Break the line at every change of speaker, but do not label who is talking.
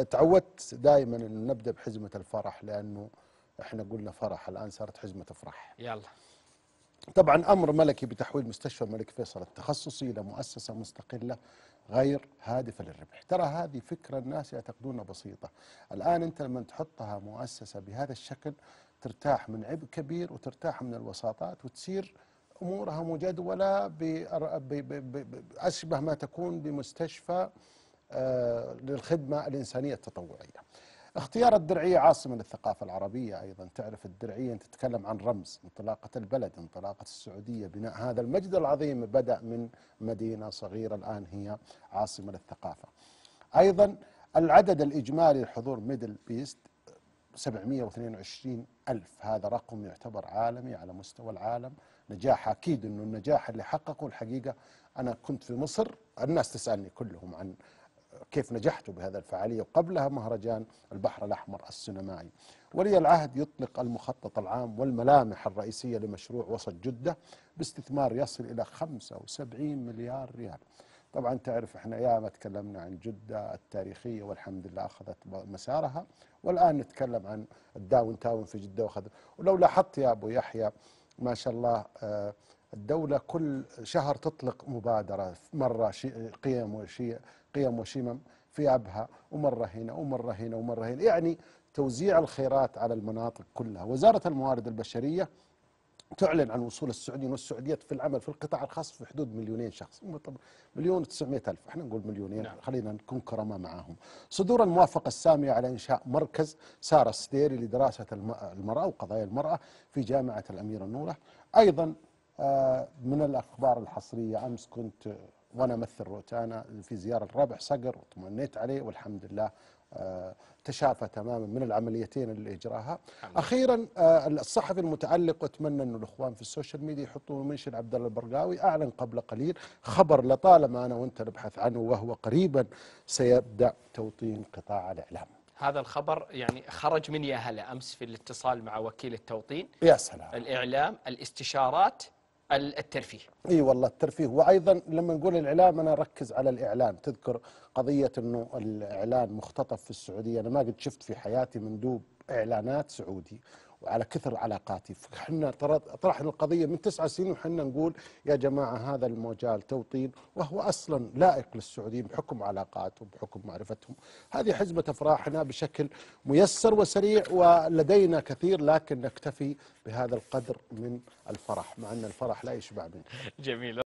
تعودت دائما انه نبدا بحزمه الفرح لانه احنا قلنا فرح الان صارت حزمه افراح يلا طبعا امر ملكي بتحويل مستشفى الملك فيصل التخصصي الى مؤسسه مستقله غير هادفه للربح، ترى هذه فكره الناس يعتقدونها بسيطه، الان انت لما تحطها مؤسسه بهذا الشكل ترتاح من عبء كبير وترتاح من الوساطات وتصير امورها مجدوله باشبه ما تكون بمستشفى آه، للخدمة الإنسانية التطوعية اختيار الدرعية عاصمة للثقافة العربية أيضا تعرف الدرعية تتكلم عن رمز انطلاقة البلد انطلاقة السعودية بناء هذا المجد العظيم بدأ من مدينة صغيرة الآن هي عاصمة للثقافة أيضا العدد الإجمالي لحضور ميدل بيست 722 ألف هذا رقم يعتبر عالمي على مستوى العالم نجاح أكيد أنه النجاح اللي حققه الحقيقة أنا كنت في مصر الناس تسألني كلهم عن كيف نجحتوا بهذا الفعالية وقبلها مهرجان البحر الأحمر السينمائي ولي العهد يطلق المخطط العام والملامح الرئيسية لمشروع وسط جدة باستثمار يصل إلى 75 مليار ريال طبعا تعرف احنا ياما تكلمنا عن جدة التاريخية والحمد لله أخذت مسارها والآن نتكلم عن الداون تاون في جدة وخذ ولو لاحظت يا أبو يحيى ما شاء الله آه الدولة كل شهر تطلق مبادرة مرة قيم وشي قيم وشمم في أبها ومرة هنا ومرة هنا ومرة هنا يعني توزيع الخيرات على المناطق كلها وزارة الموارد البشرية تعلن عن وصول السعوديين والسعوديات في العمل في القطاع الخاص في حدود مليونين شخص مليون وتسعمائة ألف احنا نقول مليونين نعم. خلينا نكون كرماء معهم صدور الموافقة السامية على إنشاء مركز سارة السديري لدراسة المرأة وقضايا المرأة في جامعة الأميرة نورة أيضا آه، من الاخبار الحصريه امس كنت وانا امثل روتانا في زياره الربع صقر وطمنيت عليه والحمد لله آه، تشافى تماما من العمليتين اللي اجراها اخيرا آه، الصحفي المتعلق واتمنى انه الاخوان في السوشيال ميديا يحطوا منشن عبد الله البرقاوي اعلن قبل قليل خبر لطالما انا وانت نبحث عنه وهو قريبا سيبدا توطين قطاع الاعلام هذا الخبر يعني خرج من يا هلا امس في الاتصال مع وكيل التوطين يا سلام الاعلام الاستشارات الترفيه اي والله الترفيه وايضا لما نقول الاعلام انا اركز على الاعلان تذكر قضيه انه الاعلان مختطف في السعوديه انا ما قد شفت في حياتي مندوب اعلانات سعودي وعلى كثر علاقاتي فاحنا طرحنا القضيه من تسعة سنين وحنا نقول يا جماعه هذا المجال توطين وهو اصلا لائق للسعوديين بحكم علاقاتهم بحكم معرفتهم هذه حزمه افراحنا بشكل ميسر وسريع ولدينا كثير لكن نكتفي بهذا القدر من الفرح مع ان الفرح لا يشبع منه جميل